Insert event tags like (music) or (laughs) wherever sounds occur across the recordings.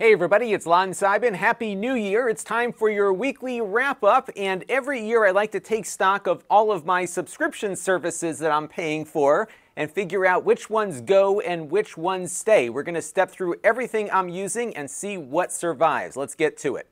Hey everybody, it's Lon Sybin. Happy New Year. It's time for your weekly wrap up, and every year I like to take stock of all of my subscription services that I'm paying for and figure out which ones go and which ones stay. We're going to step through everything I'm using and see what survives. Let's get to it.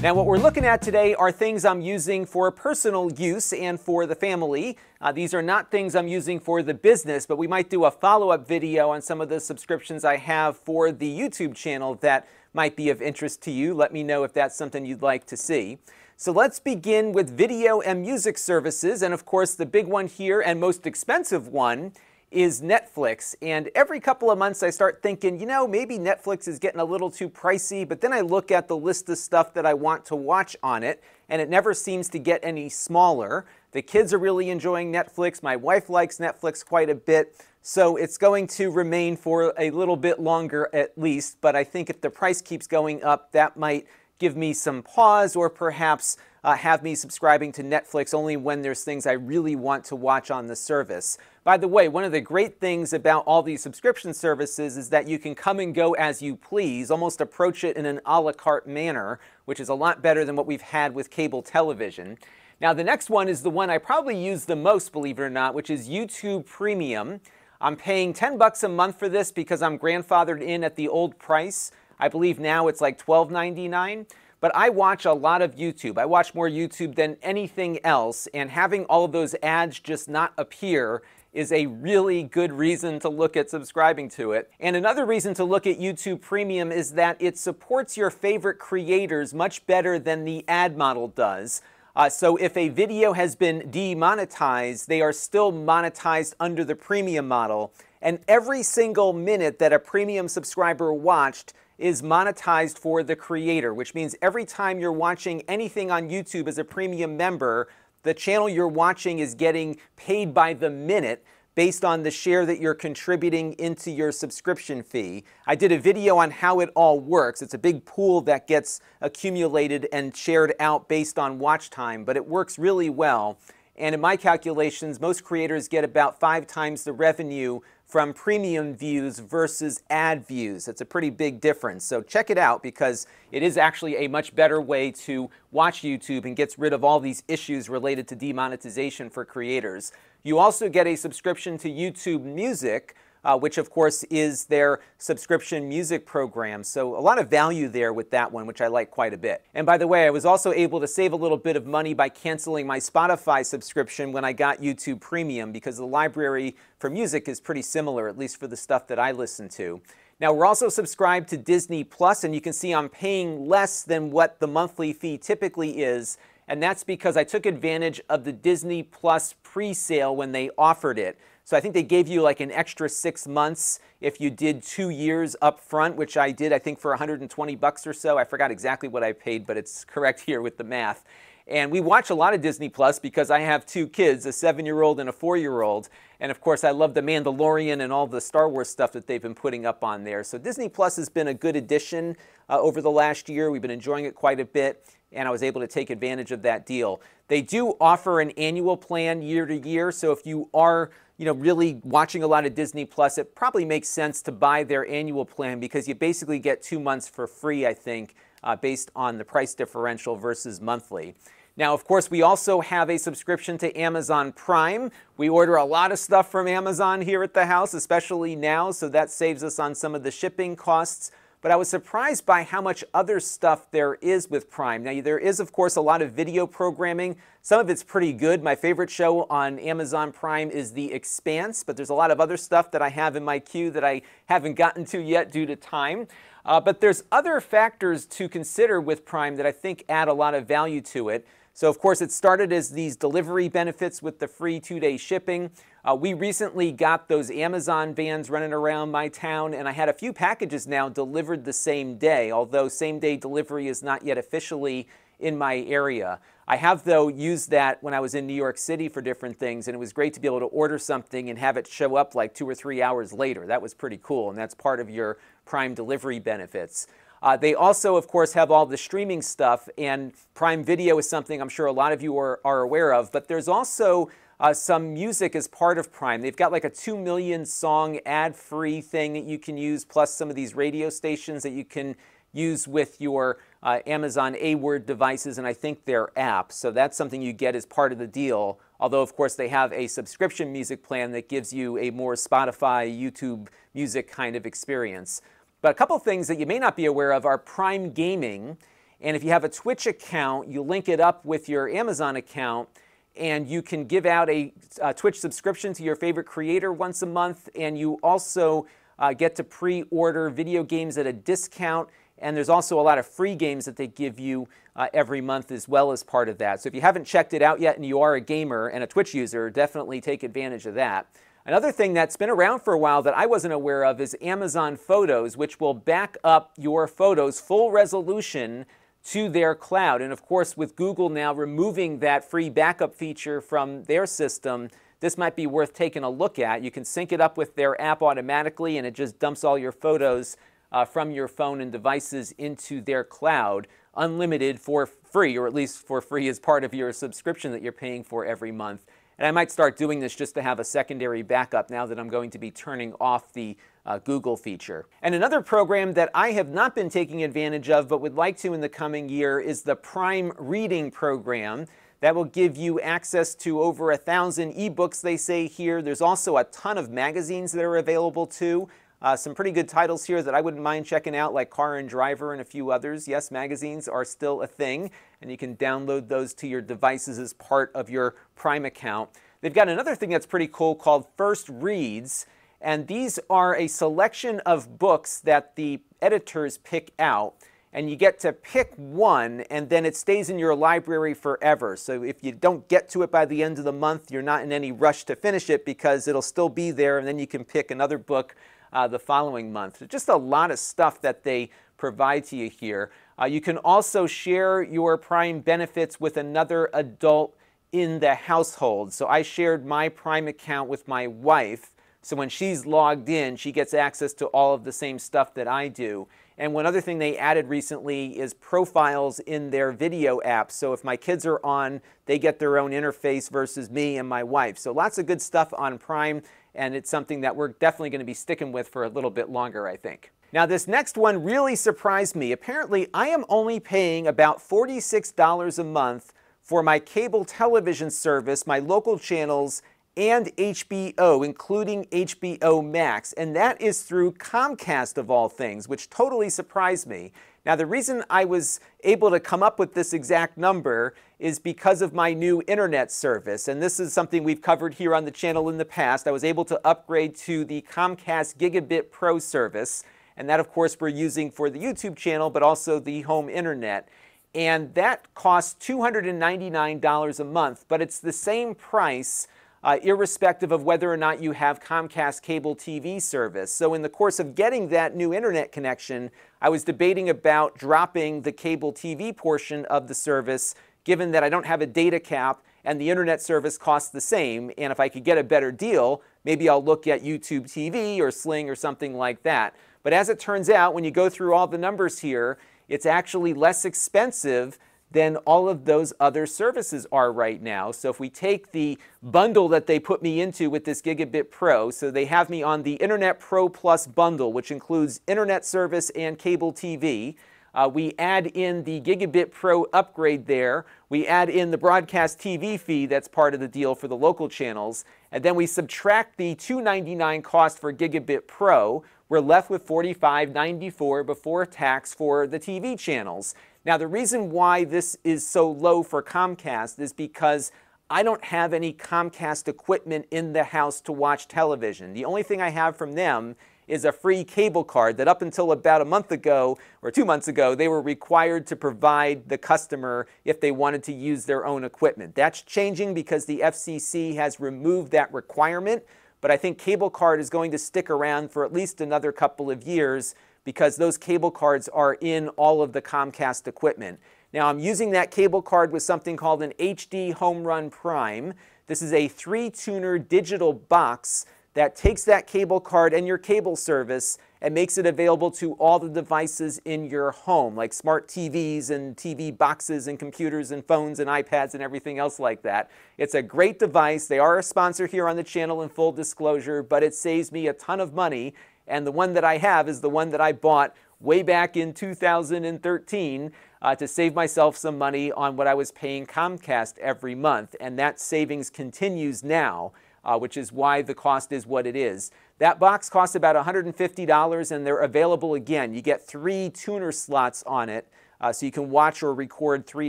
Now, what we're looking at today are things I'm using for personal use and for the family. Uh, these are not things I'm using for the business, but we might do a follow up video on some of the subscriptions I have for the YouTube channel that might be of interest to you. Let me know if that's something you'd like to see. So let's begin with video and music services, and of course, the big one here and most expensive one is Netflix. And every couple of months I start thinking, you know, maybe Netflix is getting a little too pricey, but then I look at the list of stuff that I want to watch on it, and it never seems to get any smaller. The kids are really enjoying Netflix. My wife likes Netflix quite a bit. So it's going to remain for a little bit longer at least, but I think if the price keeps going up, that might give me some pause or perhaps uh, have me subscribing to Netflix only when there's things I really want to watch on the service. By the way, one of the great things about all these subscription services is that you can come and go as you please, almost approach it in an a la carte manner, which is a lot better than what we've had with cable television. Now, the next one is the one I probably use the most, believe it or not, which is YouTube Premium. I'm paying 10 bucks a month for this because I'm grandfathered in at the old price. I believe now it's like $12.99. But I watch a lot of YouTube. I watch more YouTube than anything else, and having all of those ads just not appear is a really good reason to look at subscribing to it. And another reason to look at YouTube Premium is that it supports your favorite creators much better than the ad model does. Uh, so if a video has been demonetized, they are still monetized under the premium model. And every single minute that a premium subscriber watched is monetized for the creator, which means every time you're watching anything on YouTube as a premium member, the channel you're watching is getting paid by the minute based on the share that you're contributing into your subscription fee. I did a video on how it all works. It's a big pool that gets accumulated and shared out based on watch time, but it works really well. And in my calculations, most creators get about five times the revenue from premium views versus ad views. That's a pretty big difference. So check it out because it is actually a much better way to watch YouTube and gets rid of all these issues related to demonetization for creators. You also get a subscription to YouTube Music, uh, which of course is their subscription music program. So a lot of value there with that one, which I like quite a bit. And by the way, I was also able to save a little bit of money by canceling my Spotify subscription when I got YouTube Premium because the library for music is pretty similar, at least for the stuff that I listen to. Now, we're also subscribed to Disney Plus, and you can see I'm paying less than what the monthly fee typically is, and that's because I took advantage of the Disney Plus pre sale when they offered it. So I think they gave you like an extra six months if you did two years up front, which I did, I think, for 120 bucks or so. I forgot exactly what I paid, but it's correct here with the math. And we watch a lot of Disney Plus because I have two kids, a seven year old and a four year old. And of course, I love The Mandalorian and all the Star Wars stuff that they've been putting up on there. So Disney Plus has been a good addition uh, over the last year. We've been enjoying it quite a bit, and I was able to take advantage of that deal. They do offer an annual plan year to year. So if you are you know, really watching a lot of Disney Plus, it probably makes sense to buy their annual plan because you basically get two months for free, I think, uh, based on the price differential versus monthly. Now, of course, we also have a subscription to Amazon Prime. We order a lot of stuff from Amazon here at the house, especially now, so that saves us on some of the shipping costs but I was surprised by how much other stuff there is with Prime. Now, there is, of course, a lot of video programming. Some of it's pretty good. My favorite show on Amazon Prime is The Expanse, but there's a lot of other stuff that I have in my queue that I haven't gotten to yet due to time. Uh, but there's other factors to consider with Prime that I think add a lot of value to it. So, of course, it started as these delivery benefits with the free two day shipping. Uh, we recently got those Amazon vans running around my town, and I had a few packages now delivered the same day, although same day delivery is not yet officially in my area. I have, though, used that when I was in New York City for different things, and it was great to be able to order something and have it show up like two or three hours later. That was pretty cool, and that's part of your prime delivery benefits. Uh, they also, of course, have all the streaming stuff, and Prime Video is something I'm sure a lot of you are, are aware of. But there's also uh, some music as part of Prime. They've got like a 2 million song ad free thing that you can use, plus some of these radio stations that you can use with your uh, Amazon A Word devices and I think their app. So that's something you get as part of the deal. Although, of course, they have a subscription music plan that gives you a more Spotify, YouTube music kind of experience. But a couple things that you may not be aware of are Prime Gaming. And if you have a Twitch account, you link it up with your Amazon account, and you can give out a, a Twitch subscription to your favorite creator once a month. And you also uh, get to pre order video games at a discount. And there's also a lot of free games that they give you uh, every month as well as part of that. So if you haven't checked it out yet and you are a gamer and a Twitch user, definitely take advantage of that. Another thing that's been around for a while that I wasn't aware of is Amazon Photos, which will back up your photos full resolution to their cloud. And of course, with Google now removing that free backup feature from their system, this might be worth taking a look at. You can sync it up with their app automatically, and it just dumps all your photos uh, from your phone and devices into their cloud, unlimited for free, or at least for free as part of your subscription that you're paying for every month. And I might start doing this just to have a secondary backup now that I'm going to be turning off the uh, Google feature. And another program that I have not been taking advantage of but would like to in the coming year is the Prime Reading program. That will give you access to over a thousand ebooks, they say here. There's also a ton of magazines that are available too. Uh, some pretty good titles here that I wouldn't mind checking out, like Car and Driver and a few others. Yes, magazines are still a thing, and you can download those to your devices as part of your Prime account. They've got another thing that's pretty cool called First Reads, and these are a selection of books that the editors pick out. And you get to pick one, and then it stays in your library forever. So if you don't get to it by the end of the month, you're not in any rush to finish it because it'll still be there, and then you can pick another book uh, the following month. Just a lot of stuff that they provide to you here. Uh, you can also share your Prime benefits with another adult in the household. So I shared my Prime account with my wife. So when she's logged in, she gets access to all of the same stuff that I do. And one other thing they added recently is profiles in their video apps. So if my kids are on, they get their own interface versus me and my wife. So lots of good stuff on Prime, and it's something that we're definitely going to be sticking with for a little bit longer, I think. Now, this next one really surprised me. Apparently, I am only paying about $46 a month for my cable television service, my local channels, and HBO, including HBO Max, and that is through Comcast of all things, which totally surprised me. Now, the reason I was able to come up with this exact number is because of my new internet service, and this is something we've covered here on the channel in the past. I was able to upgrade to the Comcast Gigabit Pro service, and that, of course, we're using for the YouTube channel, but also the home internet and that costs $299 a month, but it's the same price uh, irrespective of whether or not you have Comcast cable TV service. So, in the course of getting that new internet connection, I was debating about dropping the cable TV portion of the service, given that I don't have a data cap and the internet service costs the same. And if I could get a better deal, maybe I'll look at YouTube TV or Sling or something like that. But as it turns out, when you go through all the numbers here, it's actually less expensive than all of those other services are right now. So if we take the bundle that they put me into with this Gigabit Pro, so they have me on the Internet Pro Plus bundle, which includes internet service and cable TV. Uh, we add in the Gigabit Pro upgrade there. We add in the broadcast TV fee that's part of the deal for the local channels. And then we subtract the $2.99 cost for Gigabit Pro. We're left with $45.94 before tax for the TV channels. Now, the reason why this is so low for Comcast is because I don't have any Comcast equipment in the house to watch television. The only thing I have from them is a free cable card that up until about a month ago or two months ago, they were required to provide the customer if they wanted to use their own equipment. That's changing because the FCC has removed that requirement, but I think cable card is going to stick around for at least another couple of years because those cable cards are in all of the Comcast equipment. Now I'm using that cable card with something called an HD Home Run Prime. This is a three tuner digital box that takes that cable card and your cable service and makes it available to all the devices in your home, like smart TVs and TV boxes and computers and phones and iPads and everything else like that. It's a great device. They are a sponsor here on the channel in full disclosure, but it saves me a ton of money and the one that I have is the one that I bought way back in 2013 uh, to save myself some money on what I was paying Comcast every month. And that savings continues now, uh, which is why the cost is what it is. That box costs about $150 and they're available again. You get three tuner slots on it. Uh, so you can watch or record three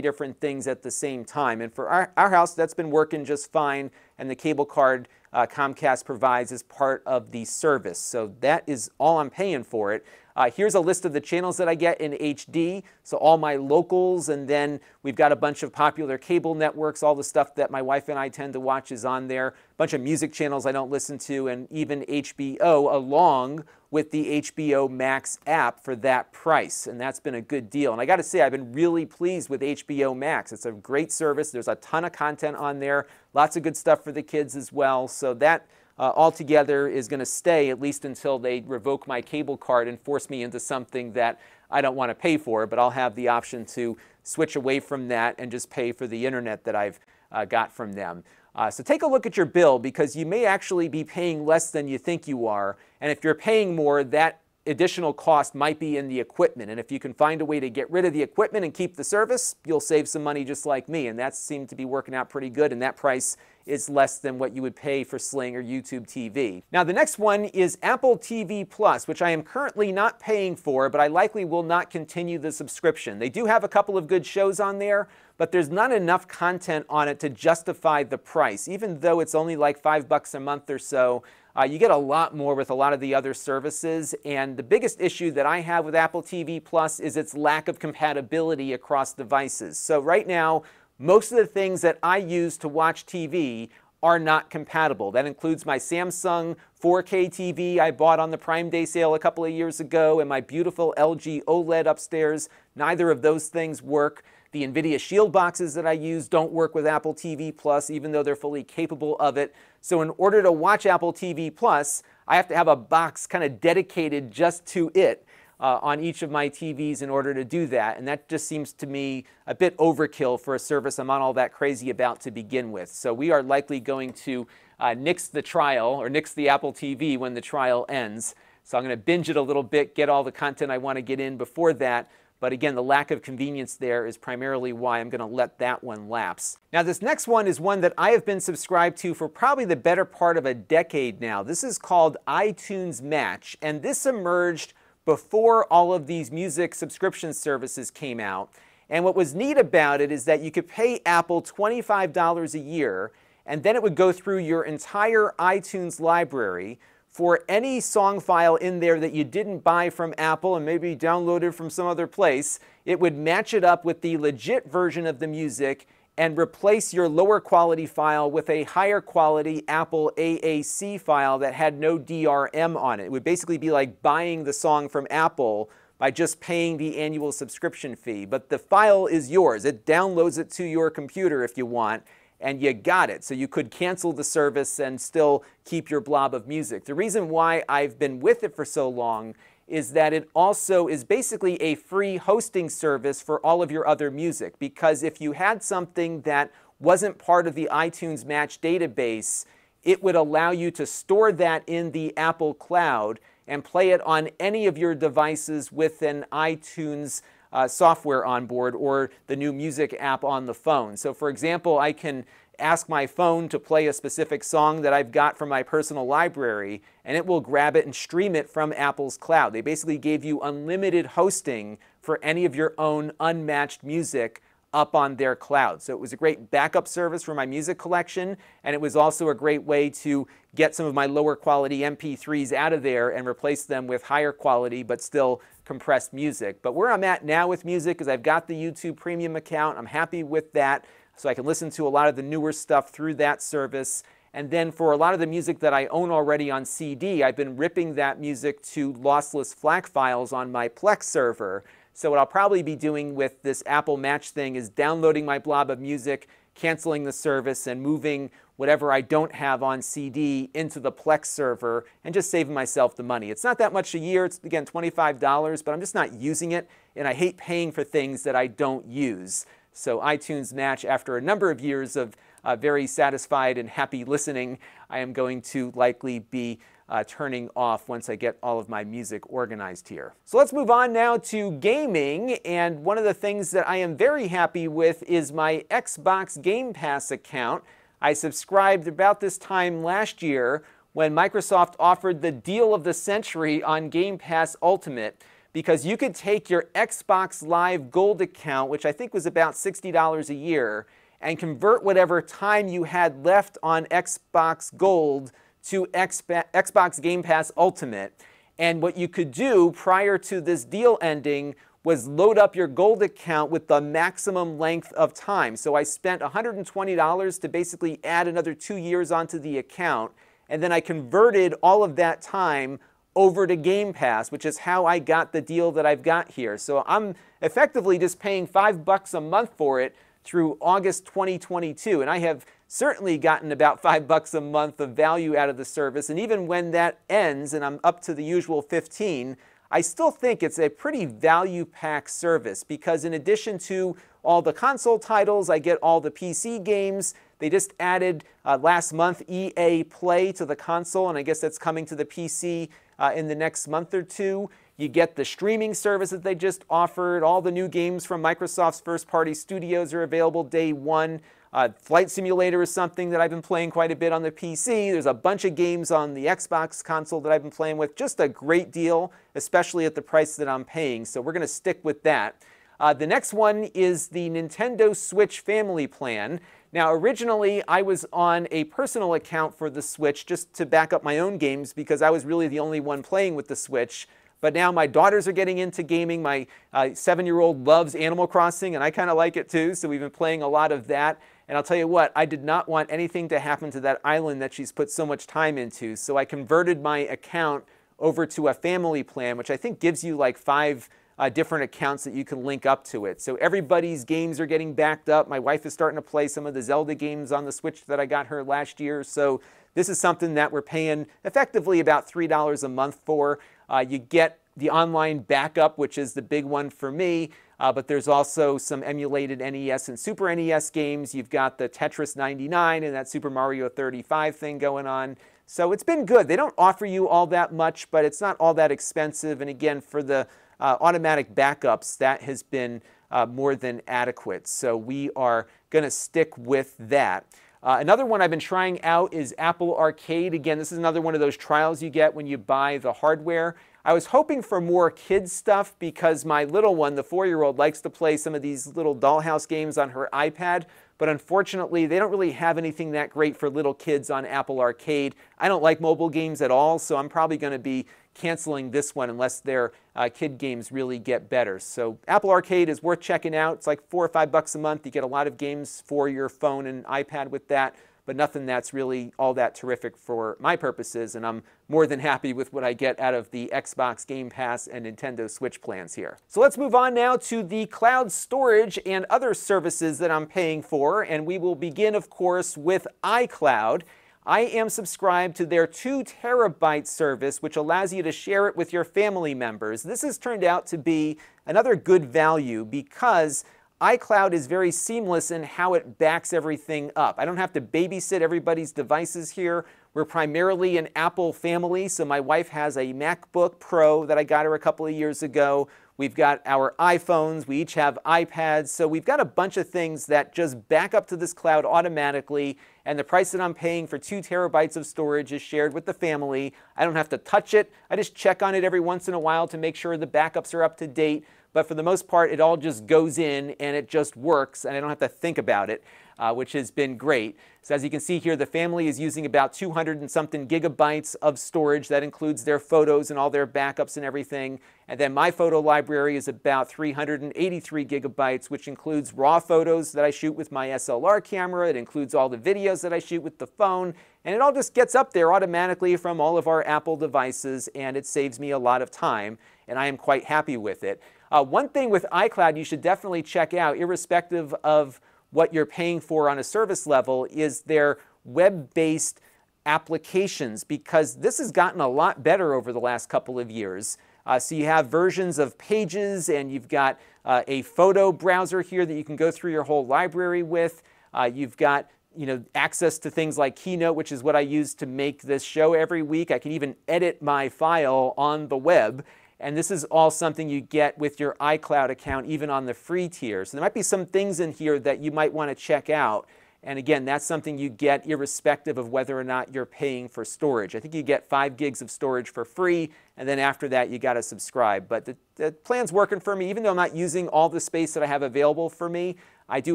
different things at the same time. And for our, our house, that's been working just fine, and the cable card uh, Comcast provides as part of the service. So that is all I'm paying for it. Uh, here's a list of the channels that I get in HD. So all my locals, and then we've got a bunch of popular cable networks. All the stuff that my wife and I tend to watch is on there. A bunch of music channels I don't listen to, and even HBO along with the HBO Max app for that price. And that's been a good deal. And I got to say, I've been really pleased with HBO Max. It's a great service. There's a ton of content on there, lots of good stuff for the kids as well. So that uh, altogether is going to stay at least until they revoke my cable card and force me into something that I don't want to pay for, but I'll have the option to switch away from that and just pay for the internet that I've uh, got from them. Uh, so take a look at your bill because you may actually be paying less than you think you are. And if you're paying more, that additional cost might be in the equipment. And if you can find a way to get rid of the equipment and keep the service, you'll save some money just like me. And that seemed to be working out pretty good. And that price is less than what you would pay for Sling or YouTube TV. Now, the next one is Apple TV Plus, which I am currently not paying for, but I likely will not continue the subscription. They do have a couple of good shows on there, but there's not enough content on it to justify the price. Even though it's only like five bucks a month or so, uh, you get a lot more with a lot of the other services. And the biggest issue that I have with Apple TV Plus is its lack of compatibility across devices. So right now, most of the things that I use to watch TV are not compatible. That includes my Samsung 4K TV I bought on the Prime Day sale a couple of years ago and my beautiful LG OLED upstairs. Neither of those things work. The NVIDIA Shield boxes that I use don't work with Apple TV Plus, even though they're fully capable of it. So, in order to watch Apple TV Plus, I have to have a box kind of dedicated just to it uh, on each of my TVs in order to do that. And that just seems to me a bit overkill for a service I'm not all that crazy about to begin with. So we are likely going to uh, nix the trial or nix the Apple TV when the trial ends. So I'm going to binge it a little bit, get all the content I want to get in before that. But again, the lack of convenience there is primarily why I'm going to let that one lapse. Now, this next one is one that I have been subscribed to for probably the better part of a decade now. This is called iTunes Match, and this emerged before all of these music subscription services came out. And what was neat about it is that you could pay Apple $25 a year, and then it would go through your entire iTunes library for any song file in there that you didn't buy from Apple and maybe downloaded from some other place. It would match it up with the legit version of the music and replace your lower quality file with a higher quality Apple AAC file that had no DRM on it. It would basically be like buying the song from Apple by just paying the annual subscription fee. But the file is yours. It downloads it to your computer if you want, and you got it. So you could cancel the service and still keep your blob of music. The reason why I've been with it for so long is that it also is basically a free hosting service for all of your other music. Because if you had something that wasn't part of the iTunes Match database, it would allow you to store that in the Apple Cloud and play it on any of your devices with an iTunes uh, software on board or the new music app on the phone. So, for example, I can ask my phone to play a specific song that I've got from my personal library, and it will grab it and stream it from Apple's cloud. They basically gave you unlimited hosting for any of your own unmatched music up on their cloud. So it was a great backup service for my music collection, and it was also a great way to get some of my lower quality MP3s out of there and replace them with higher quality but still compressed music. But where I'm at now with music is I've got the YouTube Premium account. I'm happy with that. So I can listen to a lot of the newer stuff through that service. And then for a lot of the music that I own already on CD, I've been ripping that music to lossless FLAC files on my Plex server. So what I'll probably be doing with this Apple Match thing is downloading my blob of music, canceling the service, and moving whatever I don't have on CD into the Plex server and just saving myself the money. It's not that much a year. It's, again, $25, but I'm just not using it, and I hate paying for things that I don't use. So iTunes Match. after a number of years of uh, very satisfied and happy listening, I am going to likely be uh, turning off once I get all of my music organized here. So let's move on now to gaming. And one of the things that I am very happy with is my Xbox Game Pass account. I subscribed about this time last year when Microsoft offered the deal of the century on Game Pass Ultimate because you could take your Xbox Live Gold account, which I think was about $60 a year, and convert whatever time you had left on Xbox Gold to Xbox Game Pass Ultimate. And what you could do prior to this deal ending was load up your gold account with the maximum length of time. So I spent $120 to basically add another two years onto the account. And then I converted all of that time over to Game Pass, which is how I got the deal that I've got here. So I'm effectively just paying five bucks a month for it through August 2022. And I have certainly gotten about (laughs) five bucks a month of value out of the service. And even when that ends and I'm up to the usual 15, I still think it's a pretty value packed service because in addition to all the console titles, I get all the PC games. They just added uh, last month EA Play to the console, and I guess that's coming to the PC uh, in the next month or two. You get the streaming service that they just offered. All the new games from Microsoft's first party studios are available day one. Uh, Flight Simulator is something that I've been playing quite a bit on the PC. There's a bunch of games on the Xbox console that I've been playing with. Just a great deal, especially at the price that I'm paying. So we're going to stick with that. Uh, the next one is the Nintendo Switch Family Plan. Now, originally, I was on a personal account for the Switch just to back up my own games because I was really the only one playing with the Switch. But now my daughters are getting into gaming. My uh, seven year old loves Animal Crossing, and I kind of like it too. So we've been playing a lot of that. And I'll tell you what, I did not want anything to happen to that island that she's put so much time into. So I converted my account over to a family plan, which I think gives you like five uh, different accounts that you can link up to it. So everybody's games are getting backed up. My wife is starting to play some of the Zelda games on the Switch that I got her last year. So this is something that we're paying effectively about $3 a month for. Uh, you get the online backup, which is the big one for me. Uh, but there's also some emulated NES and Super NES games. You've got the Tetris 99 and that Super Mario 35 thing going on. So it's been good. They don't offer you all that much, but it's not all that expensive. And again, for the uh, automatic backups, that has been uh, more than adequate. So we are going to stick with that. Uh, another one I've been trying out is Apple Arcade. Again, this is another one of those trials you get when you buy the hardware. I was hoping for more kids stuff because my little one, the four-year-old, likes to play some of these little dollhouse games on her iPad. But unfortunately, they don't really have anything that great for little kids on Apple Arcade. I don't like mobile games at all, so I'm probably going to be canceling this one unless their uh, kid games really get better. So Apple Arcade is worth checking out. It's like four or five bucks a month. You get a lot of games for your phone and iPad with that, but nothing that's really all that terrific for my purposes. And I'm more than happy with what I get out of the Xbox Game Pass and Nintendo Switch plans here. So let's move on now to the cloud storage and other services that I'm paying for. And we will begin, of course, with iCloud. I am subscribed to their 2 terabyte service, which allows you to share it with your family members. This has turned out to be another good value because iCloud is very seamless in how it backs everything up. I don't have to babysit everybody's devices here. We're primarily an Apple family, so my wife has a MacBook Pro that I got her a couple of years ago. We've got our iPhones, we each have iPads, so we've got a bunch of things that just back up to this cloud automatically and the price that I'm paying for two terabytes of storage is shared with the family. I don't have to touch it. I just check on it every once in a while to make sure the backups are up to date. But for the most part, it all just goes in and it just works, and I don't have to think about it uh, which has been great. So as you can see here, the family is using about 200 and something gigabytes of storage. That includes their photos and all their backups and everything. And then my photo library is about 383 gigabytes, which includes raw photos that I shoot with my SLR camera. It includes all the videos that I shoot with the phone. And it all just gets up there automatically from all of our Apple devices, and it saves me a lot of time, and I am quite happy with it. Uh, one thing with iCloud you should definitely check out, irrespective of what you're paying for on a service level is their web based applications because this has gotten a lot better over the last couple of years. Uh, so you have versions of pages and you've got uh, a photo browser here that you can go through your whole library with. Uh, you've got you know access to things like Keynote, which is what I use to make this show every week. I can even edit my file on the web and this is all something you get with your iCloud account, even on the free tier. So there might be some things in here that you might want to check out. And again, that's something you get irrespective of whether or not you're paying for storage. I think you get five gigs of storage for free, and then after that, you got to subscribe. But the, the, plan's working for me. Even though I'm not using all the space that I have available for me, I do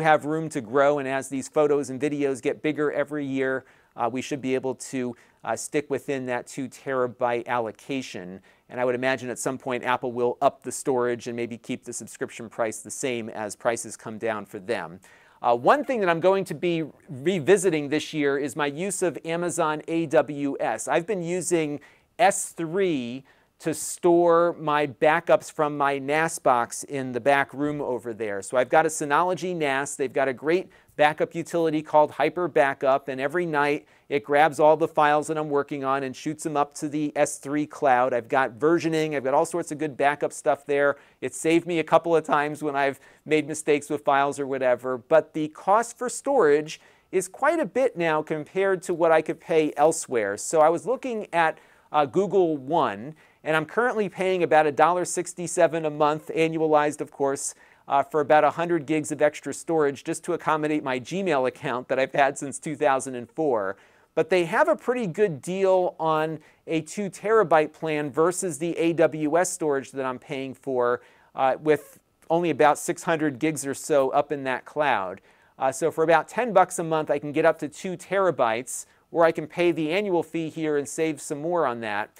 have room to grow. And as these photos and videos get bigger every year, uh, we should be able to uh, stick within that two terabyte allocation. And I would imagine at some point Apple will up the storage and maybe keep the subscription price the same as prices come down for them. Uh, one thing that I'm going to be revisiting this year is my use of Amazon AWS. I've been using S3 to store my backups from my NAS box in the back room over there. So I've got a Synology NAS. They've got a great backup utility called Hyper Backup, and every night it grabs all the files that I'm working on and shoots them up to the S3 cloud. I've got versioning, I've got all sorts of good backup stuff there. It saved me a couple of times when I've made mistakes with files or whatever, but the cost for storage is quite a bit now compared to what I could pay elsewhere. So I was looking at uh, Google One, and I'm currently paying about $1.67 a month, annualized of course, uh, for about 100 gigs of extra storage just to accommodate my Gmail account that I've had since 2004. But they have a pretty good deal on a 2 terabyte plan versus the AWS storage that I'm paying for uh, with only about 600 gigs or so up in that cloud. Uh, so for about 10 bucks a month, I can get up to 2 terabytes, or I can pay the annual fee here and save some more on that.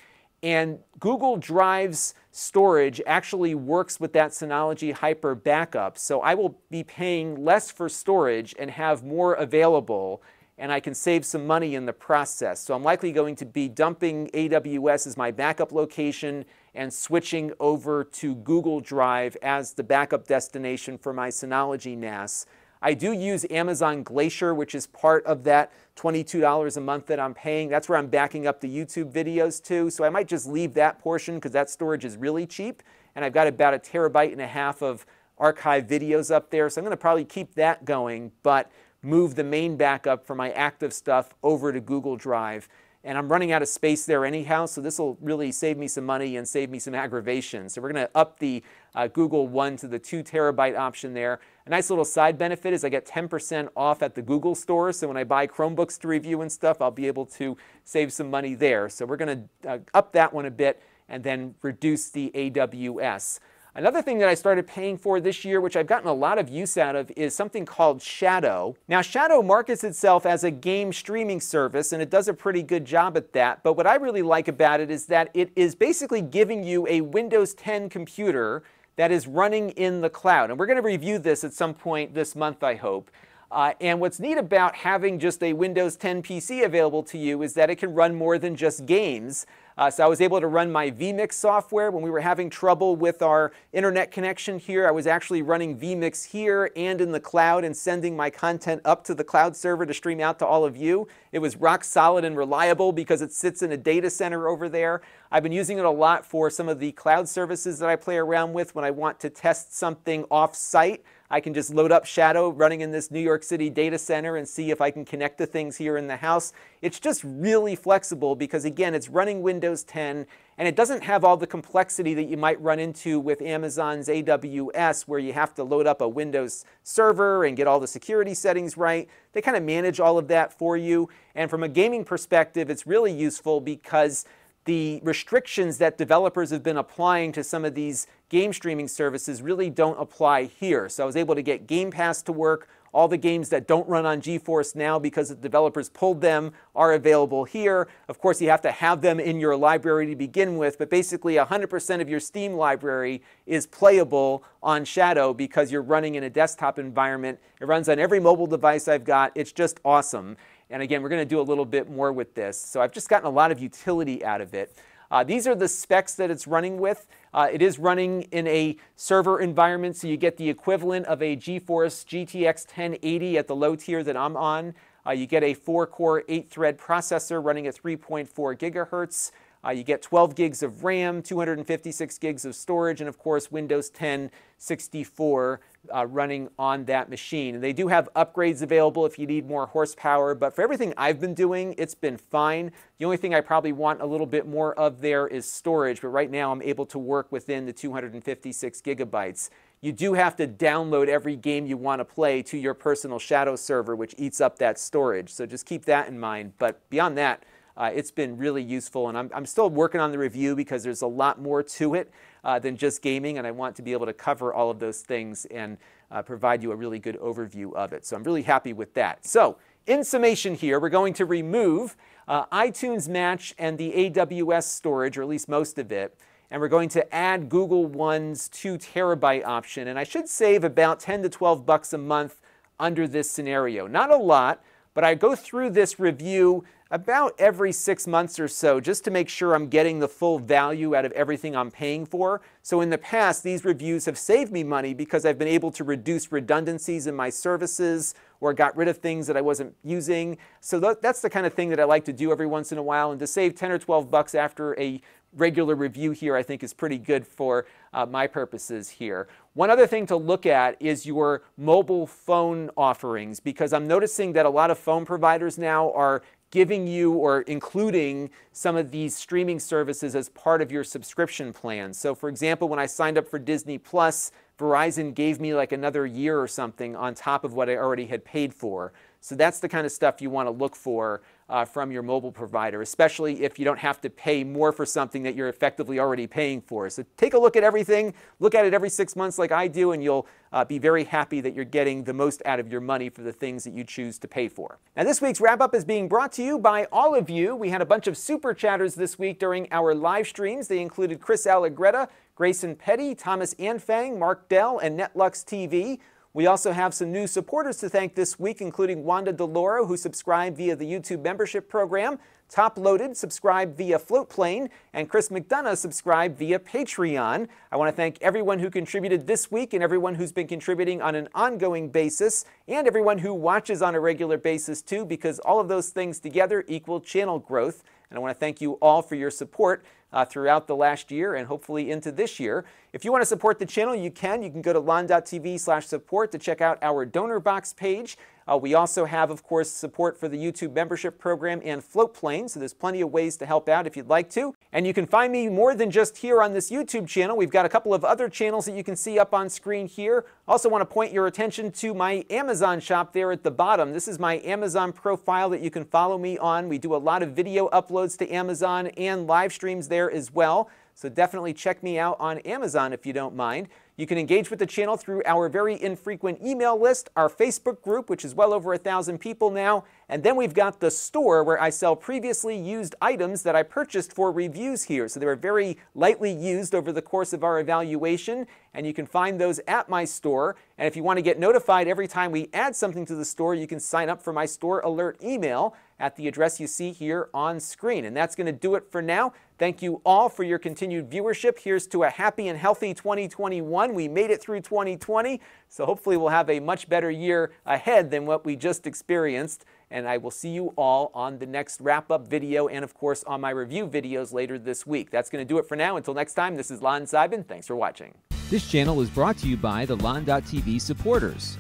And Google Drive's storage actually works with that Synology Hyper backup. So I will be paying less for storage and have more available and I can save some money in the process. So I'm likely going to be dumping AWS as my backup location and switching over to Google Drive as the backup destination for my Synology NAS. I do use Amazon Glacier, which is part of that $22 a month that I'm paying. That's where I'm backing up the YouTube videos to. So I might just leave that portion because that storage is really cheap. And I've got about a terabyte and a half of archive videos up there. So I'm going to probably keep that going, but move the main backup for my active stuff over to Google Drive. And I'm running out of space there anyhow, so this will really save me some money and save me some aggravation. So we're going to up the uh, Google One to the two terabyte option there. A nice little side benefit is I get 10% off at the Google store. So when I buy Chromebooks to review and stuff, I'll be able to save some money there. So we're going to uh, up that one a bit and then reduce the AWS. Another thing that I started paying for this year, which I've gotten a lot of use out of, is something called Shadow. Now, Shadow markets itself as a game streaming service, and it does a pretty good job at that. But what I really like about it is that it is basically giving you a Windows 10 computer that is running in the cloud. And we're going to review this at some point this month, I hope. Uh, and what's neat about having just a Windows 10 PC available to you is that it can run more than just games. Uh, so I was able to run my vMix software. When we were having trouble with our internet connection here, I was actually running vMix here and in the cloud and sending my content up to the cloud server to stream out to all of you. It was rock solid and reliable because it sits in a data center over there. I've been using it a lot for some of the cloud services that I play around with when I want to test something off site. I can just load up Shadow running in this New York City data center and see if I can connect to things here in the house. It's just really flexible because again, it's running Windows 10 and it doesn't have all the complexity that you might run into with Amazon's AWS where you have to load up a Windows server and get all the security settings right. They kind of manage all of that for you. And from a gaming perspective, it's really useful because the restrictions that developers have been applying to some of these game streaming services really don't apply here. So I was able to get Game Pass to work. All the games that don't run on GeForce now because the developers pulled them are available here. Of course, you have to have them in your library to begin with, but basically 100% of your Steam library is playable on Shadow because you're running in a desktop environment. It runs on every mobile device I've got. It's just awesome. And again, we're going to do a little bit more with this. So I've just gotten a lot of utility out of it. Uh, these are the specs that it's running with. Uh, it is running in a server environment, so you get the equivalent of a GeForce GTX 1080 at the low tier that I'm on. Uh, you get a four-core, eight-thread processor running at 3.4 gigahertz. Uh, you get 12 gigs of RAM, 256 gigs of storage, and of course Windows 10 64 uh, running on that machine. And they do have upgrades available if you need more horsepower, but for everything I've been doing, it's been fine. The only thing I probably want a little bit more of there is storage, but right now I'm able to work within the 256 gigabytes. You do have to download every game you want to play to your personal Shadow server, which eats up that storage. So just keep that in mind. But beyond that, uh, it's been really useful, and I'm, I'm, still working on the review because there's a lot more to it uh, than just gaming, and I want to be able to cover all of those things and uh, provide you a really good overview of it. So I'm really happy with that. So, in summation, here we're going to remove uh, iTunes Match and the AWS storage, or at least most of it. And we're going to add Google One's two terabyte option. And I should save about 10 to 12 bucks a month under this scenario. Not a lot, but I go through this review about every six months or so just to make sure I'm getting the full value out of everything I'm paying for. So in the past, these reviews have saved me money because I've been able to reduce redundancies in my services or got rid of things that I wasn't using. So that's the kind of thing that I like to do every once in a while. And to save 10 or 12 bucks after a regular review here I think is pretty good for uh, my purposes here. One other thing to look at is your mobile phone offerings because I'm noticing that a lot of phone providers now are giving you or including some of these streaming services as part of your subscription plan. So, for example, when I signed up for Disney Plus, Verizon gave me like another year or something on top of what I already had paid for. So, that's the kind of stuff you want to look for uh, from your mobile provider, especially if you don't have to pay more for something that you're effectively already paying for. So take a look at everything, look at it every six months like I do, and you'll uh, be very happy that you're getting the most out of your money for the things that you choose to pay for. Now, this week's wrap up is being brought to you by all of you. We had a bunch of super chatters this week during our live streams. They included Chris Allegretta, Grayson Petty, Thomas Anfang, Mark Dell, and Netlux TV. We also have some new supporters to thank this week, including Wanda Deloro, who subscribed via the YouTube membership program, Top Loaded subscribed via Floatplane, and Chris McDonough subscribed via Patreon. I want to thank everyone who contributed this week and everyone who's been contributing on an ongoing basis, and everyone who watches on a regular basis too, because all of those things together equal channel growth. And I want to thank you all for your support uh, throughout the last year and hopefully into this year. If you want to support the channel, you can. You can go to lon.tv slash support to check out our donor box page. Uh, we also have, of course, support for the YouTube membership program and Floatplane, so there's plenty of ways to help out if you'd like to. And you can find me more than just here on this YouTube channel. We've got a couple of other channels that you can see up on screen here. Also want to point your attention to my Amazon shop there at the bottom. This is my Amazon profile that you can follow me on. We do a lot of video uploads to Amazon and live streams there as well. So definitely check me out on Amazon if you don't mind. You can engage with the channel through our very infrequent email list, our Facebook group, which is well over a thousand people now, and then we've got the store where I sell previously used items that I purchased for reviews here. So they were very lightly used over the course of our evaluation, and you can find those at my store. And if you want to get notified every time we add something to the store, you can sign up for my store alert email at the address you see here on screen. And that's going to do it for now. Thank you all for your continued viewership. Here's to a happy and healthy 2021. We made it through 2020, so hopefully we'll have a much better year ahead than what we just experienced. And I will see you all on the next wrap up video and, of course, on my review videos later this week. That's going to do it for now. Until next time, this is Lon Seibin. Thanks for watching. This channel is brought to you by the Lon.TV supporters,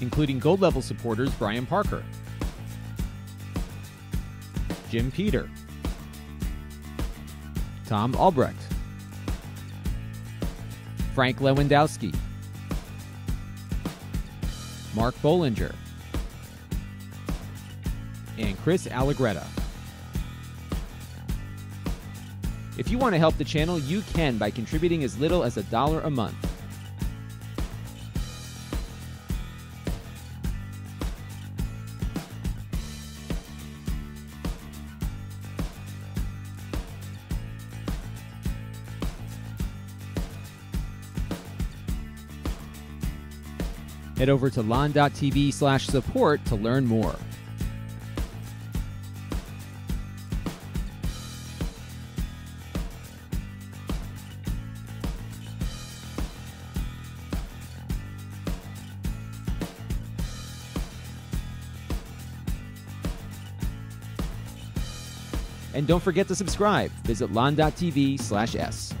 including Gold Level supporters Brian Parker. Jim Peter, Tom Albrecht, Frank Lewandowski, Mark Bollinger, and Chris Allegretta. If you want to help the channel, you can by contributing as little as a dollar a month. Head over to lon.tv slash support to learn more. And don't forget to subscribe. Visit lon.tv slash S.